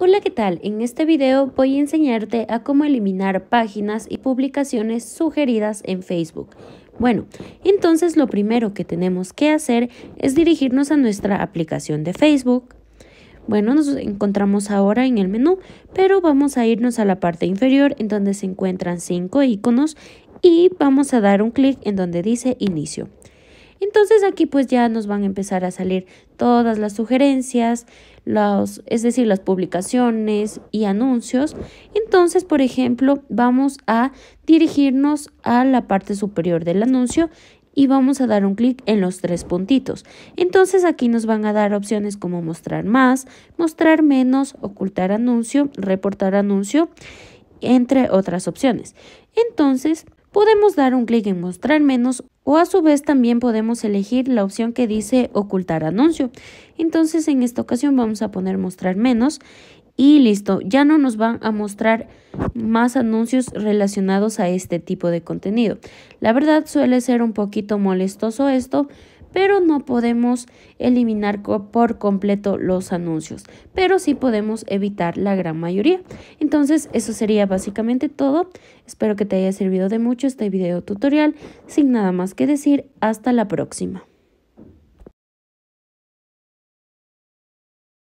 Hola, ¿qué tal? En este video voy a enseñarte a cómo eliminar páginas y publicaciones sugeridas en Facebook. Bueno, entonces lo primero que tenemos que hacer es dirigirnos a nuestra aplicación de Facebook. Bueno, nos encontramos ahora en el menú, pero vamos a irnos a la parte inferior en donde se encuentran cinco iconos y vamos a dar un clic en donde dice inicio. Entonces aquí pues ya nos van a empezar a salir todas las sugerencias, los, es decir, las publicaciones y anuncios. Entonces, por ejemplo, vamos a dirigirnos a la parte superior del anuncio y vamos a dar un clic en los tres puntitos. Entonces aquí nos van a dar opciones como mostrar más, mostrar menos, ocultar anuncio, reportar anuncio, entre otras opciones. Entonces, podemos dar un clic en mostrar menos o a su vez también podemos elegir la opción que dice ocultar anuncio. Entonces en esta ocasión vamos a poner mostrar menos y listo, ya no nos van a mostrar más anuncios relacionados a este tipo de contenido. La verdad suele ser un poquito molestoso esto, pero no podemos eliminar por completo los anuncios, pero sí podemos evitar la gran mayoría. Entonces, eso sería básicamente todo. Espero que te haya servido de mucho este video tutorial. Sin nada más que decir, hasta la próxima.